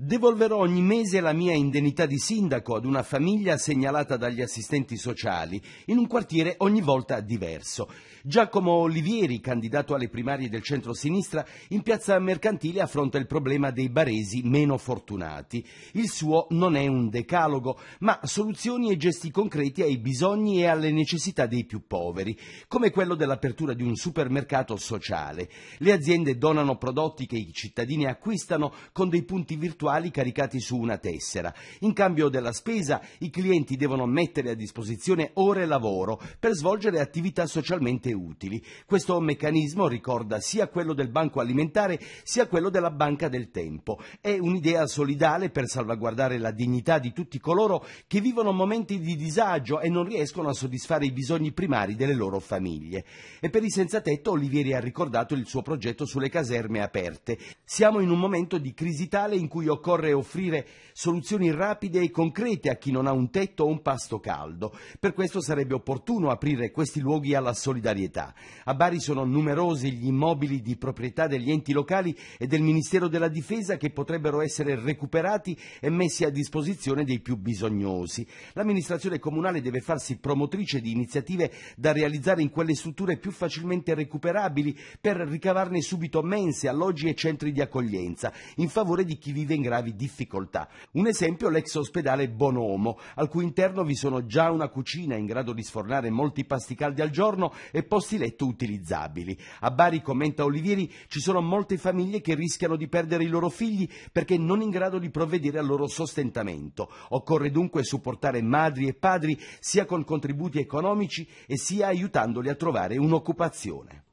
Devolverò ogni mese la mia indennità di sindaco ad una famiglia segnalata dagli assistenti sociali, in un quartiere ogni volta diverso. Giacomo Olivieri, candidato alle primarie del centro-sinistra, in piazza Mercantile affronta il problema dei baresi meno fortunati. Il suo non è un decalogo, ma soluzioni e gesti concreti ai bisogni e alle necessità dei più poveri, come quello dell'apertura di un supermercato sociale. Le aziende donano prodotti che i cittadini acquistano con dei punti virtuali puntuali caricati su una tessera. In cambio della spesa i clienti devono mettere a disposizione ore lavoro per svolgere attività socialmente utili. Questo meccanismo ricorda sia quello del banco alimentare sia quello della banca del tempo. È un'idea solidale per salvaguardare la dignità di tutti coloro che vivono momenti di disagio e non riescono a soddisfare i bisogni primari delle loro famiglie. E per i senza tetto Olivieri ha ricordato il suo progetto sulle caserme aperte. Siamo in un momento di crisi tale in cui occorre occorre offrire soluzioni rapide e concrete a chi non ha un tetto o un pasto caldo. Per questo sarebbe opportuno aprire questi luoghi alla solidarietà. A Bari sono numerosi gli immobili di proprietà degli enti locali e del Ministero della Difesa che potrebbero essere recuperati e messi a disposizione dei più bisognosi. L'amministrazione comunale deve farsi promotrice di iniziative da realizzare in quelle strutture più facilmente recuperabili per ricavarne subito mense, alloggi e centri di accoglienza in favore di chi vive in gravi difficoltà. Un esempio l'ex ospedale Bonomo, al cui interno vi sono già una cucina in grado di sfornare molti pasti caldi al giorno e posti letto utilizzabili. A Bari, commenta Olivieri, ci sono molte famiglie che rischiano di perdere i loro figli perché non in grado di provvedere al loro sostentamento. Occorre dunque supportare madri e padri sia con contributi economici e sia aiutandoli a trovare un'occupazione.